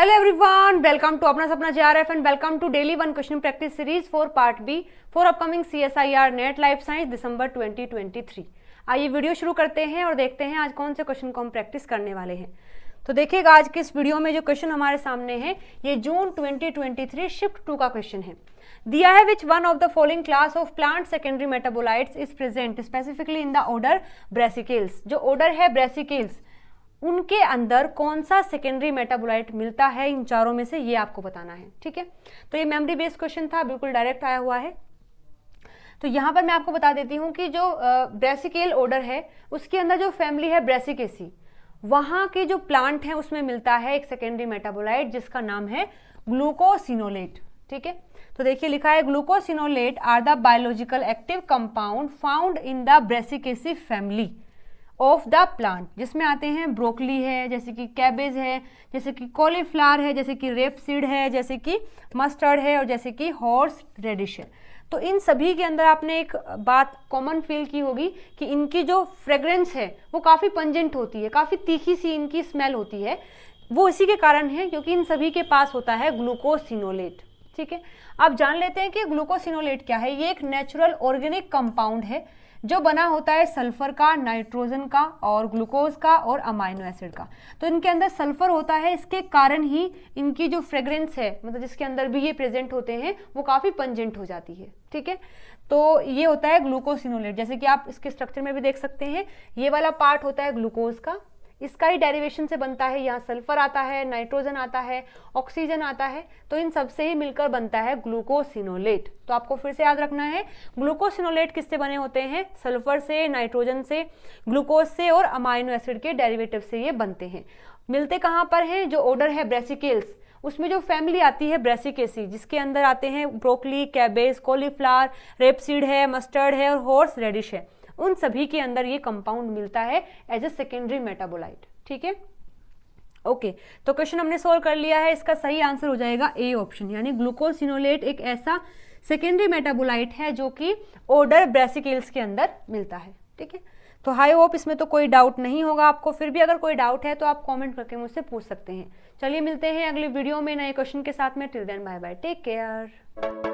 hello everyone welcome to अपना सपना J R F and welcome to daily one question practice series for part B for upcoming CSIR NET life science दिसंबर 2023 आइए video शुरू करते हैं और देखते हैं आज कौन से क्वेश्चन को हम प्रैक्टिस करने वाले हैं तो देखिएगा आज के इस वीडियो में जो क्वेश्चन हमारे सामने है ये जून 2023 शिफ्ट टू का क्वेश्चन है दिया है which one of the following class of plant secondary metabolites is present specifically in the order brassicales जो ऑर्डर है ब्रेसिकेल्स उनके अंदर कौन सा सेकेंडरी मेटाबोलाइट मिलता है इन चारों में से ये आपको बताना है ठीक है तो ये मेमोरी बेस्ड क्वेश्चन था बिल्कुल डायरेक्ट आया हुआ है तो यहां पर मैं आपको बता देती हूं कि जो ब्रेसिकेल ऑर्डर है उसके अंदर जो फैमिली है ब्रेसिकेसी वहां के जो प्लांट है उसमें मिलता है एक सेकेंडरी मेटाबोलाइट जिसका नाम है ग्लूकोसिनोलेट ठीक है तो देखिए लिखा है glucosinolate are the biological active compound found in the brassicaceae family of the plant जिसमें आते हैं ब्रोकली है जैसे कि कैबेज है जैसे कि कॉलीफ्लावर है जैसे कि रेप सीड है जैसे कि मस्टर्ड है और जैसे कि हॉर्स रेडिश है तो इन सभी के अंदर आपने एक बात कॉमन फील की होगी कि इनकी जो फ्रेग्रेंस है वो काफ़ी पंजेंट होती है काफ़ी तीखी सी इनकी स्मेल होती है वो इसी के कारण है क्योंकि इन सभी के पास होता है ग्लूकोसिनोलेट ठीक है अब जान लेते हैं कि ग्लूकोसिनोलेट क्या है ये एक नेचुरल ऑर्गेनिक कंपाउंड है जो बना होता है सल्फर का नाइट्रोजन का और ग्लूकोज का और अमाइनो एसिड का तो इनके अंदर सल्फर होता है इसके कारण ही इनकी जो फ्रेग्रेंस है मतलब जिसके अंदर भी ये प्रेजेंट होते हैं वो काफ़ी पंजेंट हो जाती है ठीक है तो ये होता है ग्लूकोसिनोलेट जैसे कि आप इसके स्ट्रक्चर में भी देख सकते हैं ये वाला पार्ट होता है ग्लूकोज का इसका ही डेरिवेशन से बनता है यहाँ सल्फर आता है नाइट्रोजन आता है ऑक्सीजन आता है तो इन सब से ही मिलकर बनता है ग्लूकोसिनोलेट तो आपको फिर से याद रखना है ग्लूकोसिनोलेट किससे बने होते हैं सल्फर से नाइट्रोजन से ग्लूकोज से और अमाइनो एसिड के डेरिवेटिव से ये बनते हैं मिलते कहाँ पर हैं जो ऑर्डर है ब्रेसिकेल्स उसमें जो फैमिली आती है ब्रेसिकेसी जिसके अंदर आते हैं ब्रोकली कैबेज कॉलीफ्लावर रेपसीड है मस्टर्ड है और हॉर्स रेडिश है उन सभी के अंदर ये कंपाउंड मिलता है एज ए सेकेंडरी मेटाबोलाइट ठीक है ओके okay, तो क्वेश्चन हमने सोल्व कर लिया है इसका सही आंसर हो जाएगा ए ऑप्शन यानी ग्लूकोसिनोलेट एक ऐसा सेकेंडरी मेटाबोलाइट है जो कि ओडर ब्रेसिकल्स के अंदर मिलता है ठीक है तो हाई होप इसमें तो कोई डाउट नहीं होगा आपको फिर भी अगर कोई डाउट है तो आप कमेंट करके मुझसे पूछ सकते हैं चलिए मिलते हैं अगले वीडियो में नए क्वेश्चन के साथ में till then bye bye take care